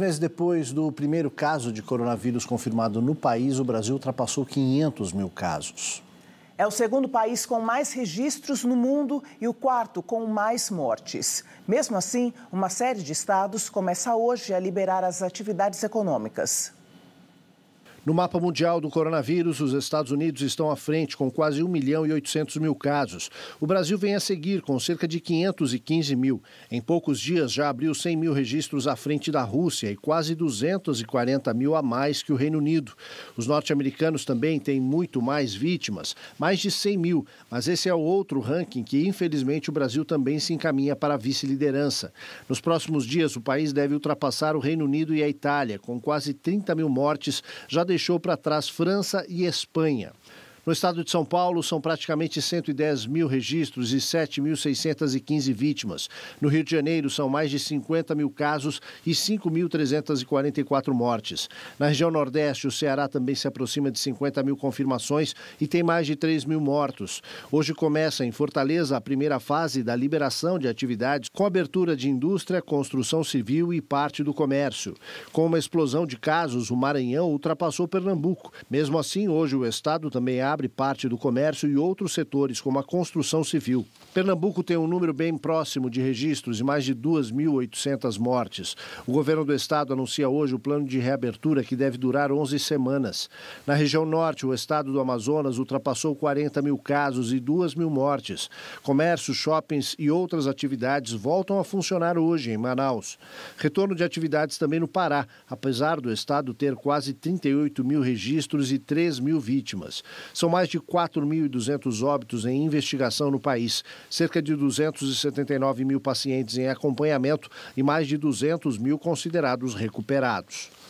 meses depois do primeiro caso de coronavírus confirmado no país, o Brasil ultrapassou 500 mil casos. É o segundo país com mais registros no mundo e o quarto com mais mortes. Mesmo assim, uma série de estados começa hoje a liberar as atividades econômicas. No mapa mundial do coronavírus, os Estados Unidos estão à frente com quase 1 milhão e 800 mil casos. O Brasil vem a seguir com cerca de 515 mil. Em poucos dias já abriu 100 mil registros à frente da Rússia e quase 240 mil a mais que o Reino Unido. Os norte-americanos também têm muito mais vítimas, mais de 100 mil. Mas esse é o outro ranking que, infelizmente, o Brasil também se encaminha para a vice-liderança. Nos próximos dias, o país deve ultrapassar o Reino Unido e a Itália, com quase 30 mil mortes já deixou para trás França e Espanha. No estado de São Paulo, são praticamente 110 mil registros e 7.615 vítimas. No Rio de Janeiro, são mais de 50 mil casos e 5.344 mortes. Na região Nordeste, o Ceará também se aproxima de 50 mil confirmações e tem mais de 3 mil mortos. Hoje começa em Fortaleza a primeira fase da liberação de atividades com abertura de indústria, construção civil e parte do comércio. Com uma explosão de casos, o Maranhão ultrapassou Pernambuco. Mesmo assim, hoje o estado também abre parte do comércio e outros setores, como a construção civil. Pernambuco tem um número bem próximo de registros e mais de 2.800 mortes. O governo do estado anuncia hoje o plano de reabertura que deve durar 11 semanas. Na região norte, o estado do Amazonas ultrapassou 40 mil casos e 2 mil mortes. Comércios, shoppings e outras atividades voltam a funcionar hoje em Manaus. Retorno de atividades também no Pará, apesar do estado ter quase 38 mil registros e 3 mil vítimas. São mais de 4.200 óbitos em investigação no país, cerca de 279 mil pacientes em acompanhamento e mais de 200 mil considerados recuperados.